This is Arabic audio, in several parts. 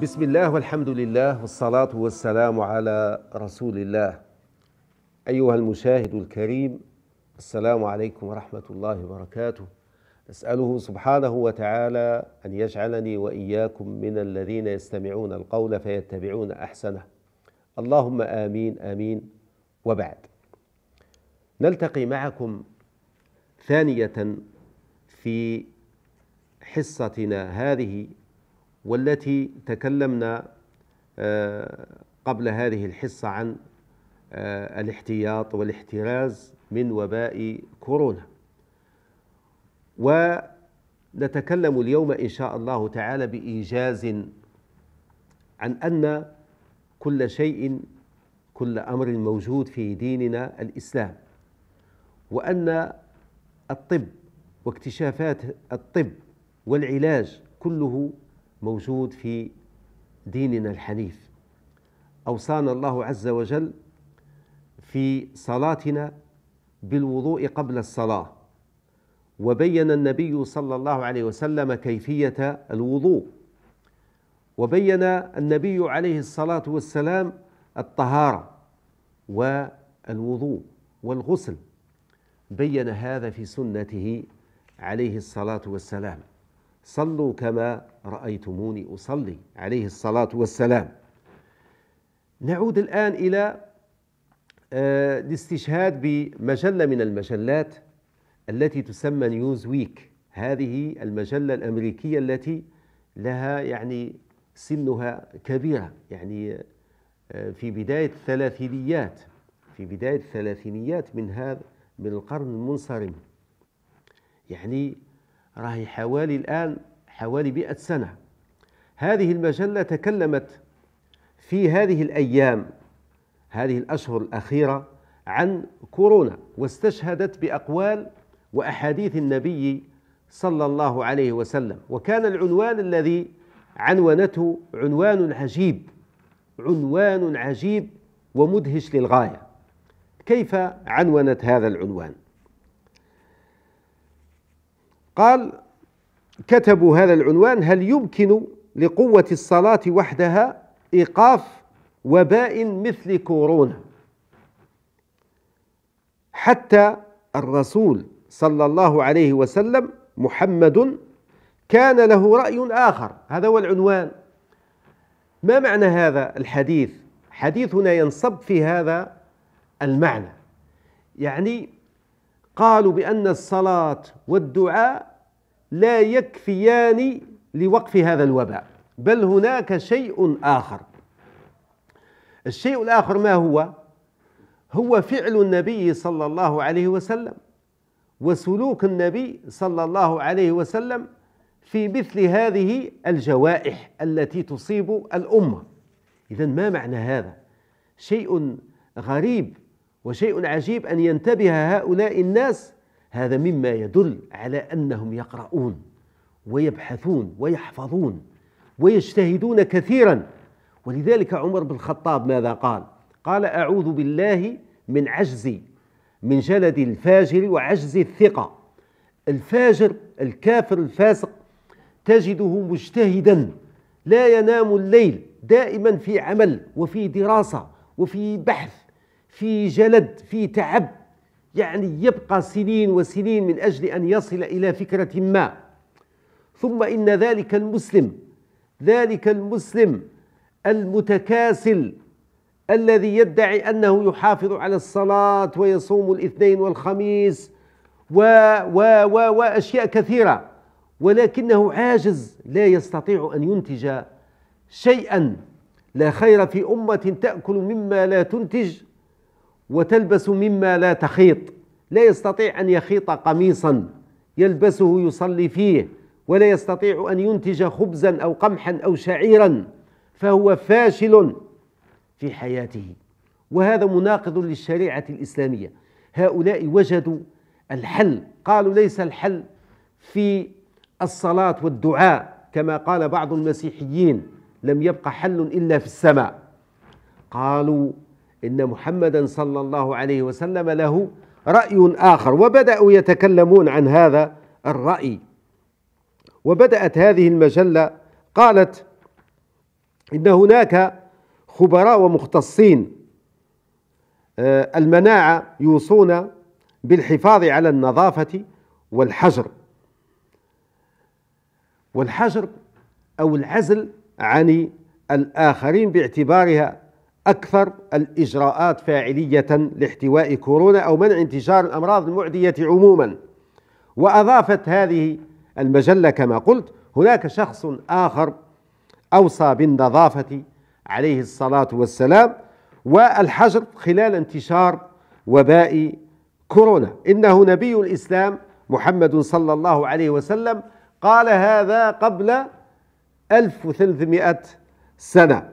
بسم الله والحمد لله والصلاة والسلام على رسول الله أيها المشاهد الكريم السلام عليكم ورحمة الله وبركاته أسأله سبحانه وتعالى أن يجعلني وإياكم من الذين يستمعون القول فيتبعون أحسنه اللهم آمين آمين وبعد نلتقي معكم ثانية في حصتنا هذه والتي تكلمنا آه، قبل هذه الحصة عن آه، الاحتياط والاحتراز من وباء كورونا ونتكلم اليوم إن شاء الله تعالى بإيجاز عن أن كل شيء كل أمر موجود في ديننا الإسلام وأن الطب واكتشافات الطب والعلاج كله موجود في ديننا الحنيف أوصانا الله عز وجل في صلاتنا بالوضوء قبل الصلاة وبين النبي صلى الله عليه وسلم كيفية الوضوء وبين النبي عليه الصلاة والسلام الطهارة والوضوء والغسل بين هذا في سنته عليه الصلاة والسلام صلوا كما رأيتموني أصلي عليه الصلاة والسلام نعود الآن إلى آه، الاستشهاد بمجلة من المجلات التي تسمى نيوز ويك هذه المجلة الأمريكية التي لها يعني سنها كبيرة يعني آه، في بداية الثلاثينيات في بداية الثلاثينيات من هذا من القرن المنصرم يعني راهي حوالي الآن حوالي مئة سنة هذه المجلة تكلمت في هذه الأيام هذه الأشهر الأخيرة عن كورونا واستشهدت بأقوال وأحاديث النبي صلى الله عليه وسلم وكان العنوان الذي عنونته عنوان عجيب عنوان عجيب ومدهش للغاية كيف عنونت هذا العنوان قال كتبوا هذا العنوان هل يمكن لقوة الصلاة وحدها إيقاف وباء مثل كورونا حتى الرسول صلى الله عليه وسلم محمد كان له رأي آخر هذا هو العنوان ما معنى هذا الحديث حديثنا ينصب في هذا المعنى يعني قالوا بأن الصلاة والدعاء لا يكفيان لوقف هذا الوباء بل هناك شيء آخر الشيء الآخر ما هو؟ هو فعل النبي صلى الله عليه وسلم وسلوك النبي صلى الله عليه وسلم في مثل هذه الجوائح التي تصيب الأمة إذا ما معنى هذا؟ شيء غريب وشيء عجيب أن ينتبه هؤلاء الناس هذا مما يدل على أنهم يقرؤون ويبحثون ويحفظون ويجتهدون كثيرا ولذلك عمر بن الخطاب ماذا قال قال أعوذ بالله من عجز من جلد الفاجر وعجز الثقة الفاجر الكافر الفاسق تجده مجتهدا لا ينام الليل دائما في عمل وفي دراسة وفي بحث في جلد في تعب يعني يبقى سنين وسنين من اجل ان يصل الى فكره ما ثم ان ذلك المسلم ذلك المسلم المتكاسل الذي يدعي انه يحافظ على الصلاه ويصوم الاثنين والخميس و و و واشياء كثيره ولكنه عاجز لا يستطيع ان ينتج شيئا لا خير في امه تاكل مما لا تنتج وتلبس مما لا تخيط لا يستطيع أن يخيط قميصا يلبسه يصلي فيه ولا يستطيع أن ينتج خبزا أو قمحا أو شعيرا فهو فاشل في حياته وهذا مناقض للشريعة الإسلامية هؤلاء وجدوا الحل قالوا ليس الحل في الصلاة والدعاء كما قال بعض المسيحيين لم يبق حل إلا في السماء قالوا إن محمدا صلى الله عليه وسلم له رأي آخر وبدأوا يتكلمون عن هذا الرأي وبدأت هذه المجلة قالت إن هناك خبراء ومختصين آه، المناعة يوصون بالحفاظ على النظافة والحجر والحجر أو العزل عن الآخرين باعتبارها أكثر الإجراءات فاعلية لاحتواء كورونا أو منع انتشار الأمراض المعدية عموما وأضافت هذه المجلة كما قلت هناك شخص آخر أوصى بالنظافة عليه الصلاة والسلام والحجر خلال انتشار وباء كورونا إنه نبي الإسلام محمد صلى الله عليه وسلم قال هذا قبل 1300 سنة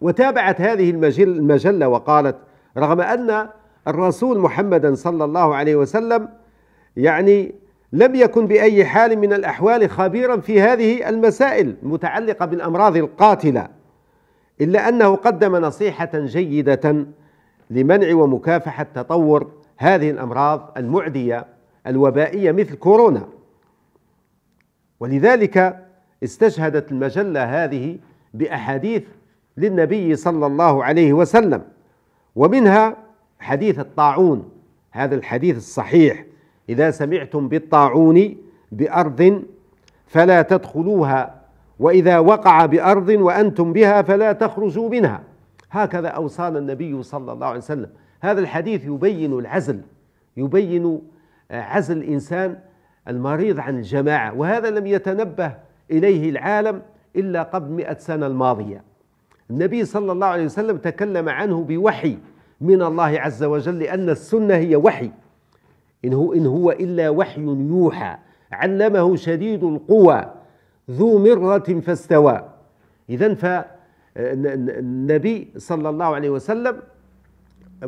وتابعت هذه المجل المجلة وقالت رغم أن الرسول محمدا صلى الله عليه وسلم يعني لم يكن بأي حال من الأحوال خبيرا في هذه المسائل المتعلقة بالأمراض القاتلة إلا أنه قدم نصيحة جيدة لمنع ومكافحة تطور هذه الأمراض المعدية الوبائية مثل كورونا ولذلك استشهدت المجلة هذه بأحاديث للنبي صلى الله عليه وسلم ومنها حديث الطاعون هذا الحديث الصحيح إذا سمعتم بالطاعون بأرض فلا تدخلوها وإذا وقع بأرض وأنتم بها فلا تخرجوا منها هكذا أوصانا النبي صلى الله عليه وسلم هذا الحديث يبين العزل يبين آه، عزل الإنسان المريض عن الجماعة وهذا لم يتنبه إليه العالم إلا قبل مئة سنة الماضية النبي صلى الله عليه وسلم تكلم عنه بوحي من الله عز وجل لأن السنة هي وحي إن هو, إن هو إلا وحي يوحى علمه شديد القوى ذو مرة فاستوى إذا فالنبي صلى الله عليه وسلم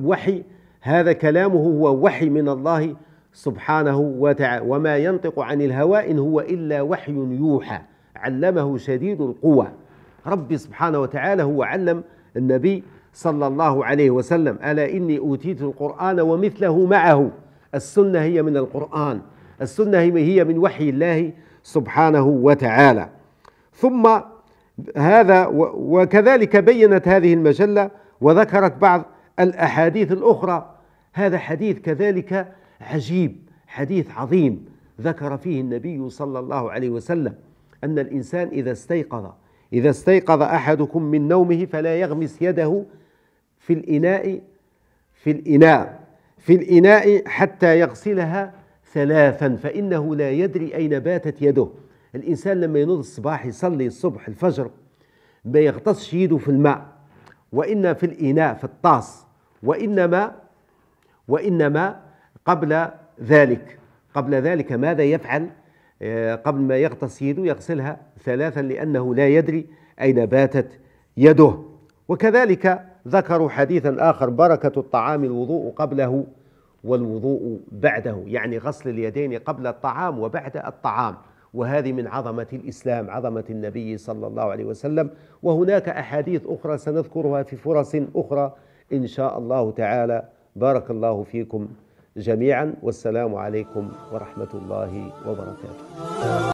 وحي هذا كلامه هو وحي من الله سبحانه وتعالى وما ينطق عن الهوى إن هو إلا وحي يوحى علمه شديد القوى ربي سبحانه وتعالى هو علم النبي صلى الله عليه وسلم ألا إني أوتيت القرآن ومثله معه السنة هي من القرآن السنة هي من وحي الله سبحانه وتعالى ثم هذا وكذلك بينت هذه المجلة وذكرت بعض الأحاديث الأخرى هذا حديث كذلك عجيب حديث عظيم ذكر فيه النبي صلى الله عليه وسلم أن الإنسان إذا استيقظ إذا استيقظ أحدكم من نومه فلا يغمس يده في الإناء في الإناء في الإناء حتى يغسلها ثلاثا فإنه لا يدري أين باتت يده الإنسان لما ينوض الصباح يصلي الصبح الفجر ما يغطسش يده في الماء وإن في الإناء في الطاس وإنما وإنما قبل ذلك قبل ذلك ماذا يفعل؟ آه، قبل ما يغطس يده يغسلها ثلاثا لأنه لا يدري أين باتت يده وكذلك ذكروا حديثا آخر بركة الطعام الوضوء قبله والوضوء بعده يعني غسل اليدين قبل الطعام وبعد الطعام وهذه من عظمة الإسلام عظمة النبي صلى الله عليه وسلم وهناك أحاديث أخرى سنذكرها في فرص أخرى إن شاء الله تعالى بارك الله فيكم جميعا والسلام عليكم ورحمة الله وبركاته